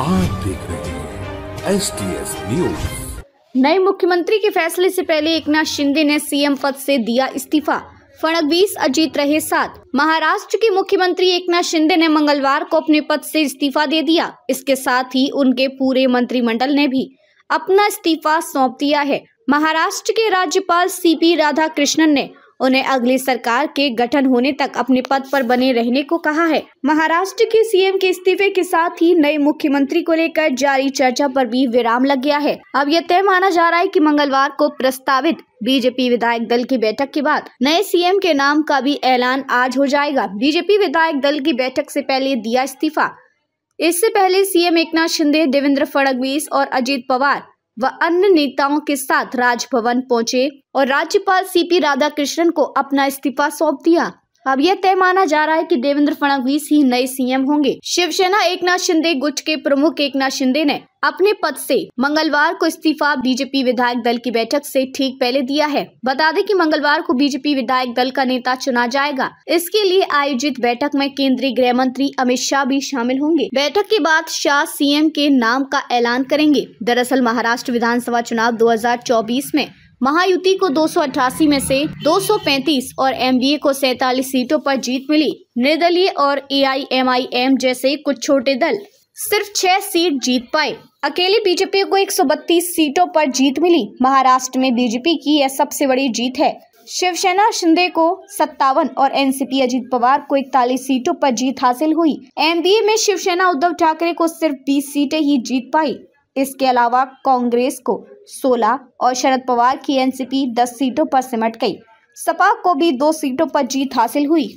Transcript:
आप देख रहे हैं एस टी एस न्यूज नए मुख्यमंत्री के फैसले से पहले एक नाथ शिंदे ने सीएम पद से दिया इस्तीफा फडणवीस अजीत रहे साथ महाराष्ट्र के मुख्यमंत्री एकनाथ शिंदे ने मंगलवार को अपने पद से इस्तीफा दे दिया इसके साथ ही उनके पूरे मंत्रिमंडल ने भी अपना इस्तीफा सौंप दिया है महाराष्ट्र के राज्यपाल सीपी राधाकृष्णन ने उन्हें अगली सरकार के गठन होने तक अपने पद पर बने रहने को कहा है महाराष्ट्र के सीएम के इस्तीफे के साथ ही नए मुख्यमंत्री को लेकर जारी चर्चा पर भी विराम लग गया है अब यह तय माना जा रहा है कि मंगलवार को प्रस्तावित बीजेपी विधायक दल की बैठक के बाद नए सीएम के नाम का भी ऐलान आज हो जाएगा बीजेपी विधायक दल की बैठक से पहले दिया इस्तीफा इससे पहले सीएम एकनाथ शिंदे देवेंद्र फडणवीस और अजीत पवार व अन्य नेताओं के साथ राजभवन पहुंचे और राज्यपाल सीपी राधाकृष्णन को अपना इस्तीफा सौंप दिया अब यह तय माना जा रहा है कि देवेंद्र फडणवीस ही नए सीएम होंगे शिवसेना एकनाथ शिंदे गुट के प्रमुख एकनाथ शिंदे ने अपने पद से मंगलवार को इस्तीफा बीजेपी विधायक दल की बैठक से ठीक पहले दिया है बता दें कि मंगलवार को बीजेपी विधायक दल का नेता चुना जाएगा इसके लिए आयोजित बैठक में केंद्रीय गृह मंत्री अमित शाह भी शामिल होंगे बैठक के बाद शाह सीएम के नाम का ऐलान करेंगे दरअसल महाराष्ट्र विधानसभा चुनाव दो में महायुति को दो में से 235 और एमडीए को सैतालीस सीटों पर जीत मिली निर्दलीय और एआईएमआईएम जैसे कुछ छोटे दल सिर्फ छह सीट जीत पाए अकेले बीजेपी को 132 सीटों पर जीत मिली महाराष्ट्र में बीजेपी की यह सबसे बड़ी जीत है शिवसेना शिंदे को सत्तावन और एनसीपी अजीत पवार को इकतालीस सीटों पर जीत हासिल हुई एमडीए में शिवसेना उद्धव ठाकरे को सिर्फ 20 सीटें ही जीत पाई इसके अलावा कांग्रेस को 16 और शरद पवार की एनसीपी 10 सीटों पर सिमट गई सपा को भी दो सीटों पर जीत हासिल हुई